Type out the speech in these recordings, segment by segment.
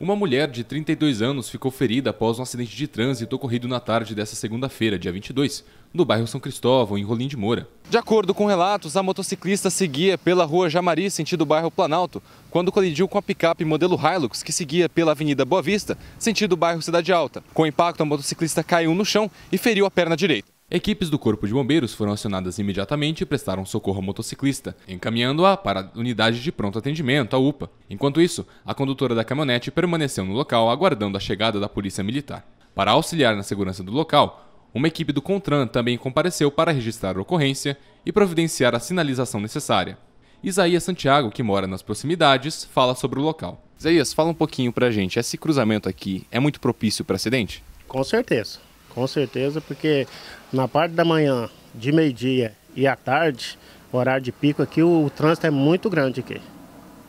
Uma mulher de 32 anos ficou ferida após um acidente de trânsito ocorrido na tarde desta segunda-feira, dia 22, no bairro São Cristóvão, em Rolim de Moura. De acordo com relatos, a motociclista seguia pela rua Jamari, sentido bairro Planalto, quando colidiu com a picape modelo Hilux, que seguia pela avenida Boa Vista, sentido bairro Cidade Alta. Com o impacto, a motociclista caiu no chão e feriu a perna direita. Equipes do Corpo de Bombeiros foram acionadas imediatamente e prestaram socorro ao motociclista, encaminhando-a para a unidade de pronto atendimento, a UPA. Enquanto isso, a condutora da caminhonete permaneceu no local aguardando a chegada da Polícia Militar. Para auxiliar na segurança do local, uma equipe do Contran também compareceu para registrar a ocorrência e providenciar a sinalização necessária. Isaías Santiago, que mora nas proximidades, fala sobre o local. Isaías, fala um pouquinho pra gente. Esse cruzamento aqui é muito propício para acidente? Com certeza com certeza, porque na parte da manhã, de meio-dia e à tarde, horário de pico aqui, o, o, trânsito é muito grande aqui.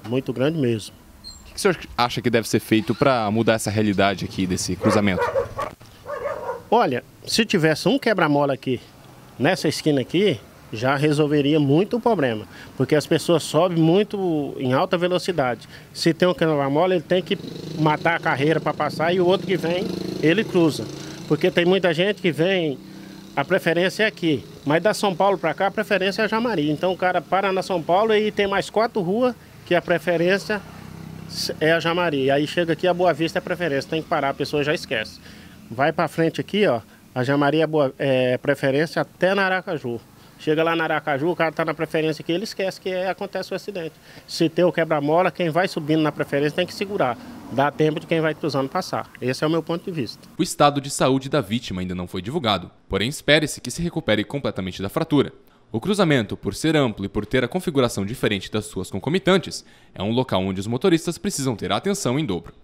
Muito grande mesmo. O que, o senhor acha que deve ser feito para mudar essa realidade aqui desse cruzamento? Olha, se tivesse um quebra-mola aqui, nessa esquina aqui, já resolveria muito o problema, porque as pessoas sobem muito em alta velocidade. Se tem um quebra-mola, ele tem que matar a carreira para passar e o outro que vem, ele cruza. Porque tem muita gente que vem, a preferência é aqui. Mas da São Paulo para cá, a preferência é Jamari. Então o cara para na São Paulo e tem mais quatro ruas que a preferência é a Jamari. Aí chega aqui a Boa Vista é a preferência. Tem que parar, a pessoa já esquece. Vai para frente aqui, ó. A Jamari é, boa, é preferência até na Aracaju. Chega lá na Aracaju, o cara está na preferência que ele esquece que é, acontece o acidente. Se tem o quebra-mola, quem vai subindo na preferência tem que segurar. Dá tempo de quem vai cruzando passar. Esse é o meu ponto de vista. O estado de saúde da vítima ainda não foi divulgado, porém espere-se que se recupere completamente da fratura. O cruzamento, por ser amplo e por ter a configuração diferente das suas concomitantes, é um local onde os motoristas precisam ter a atenção em dobro.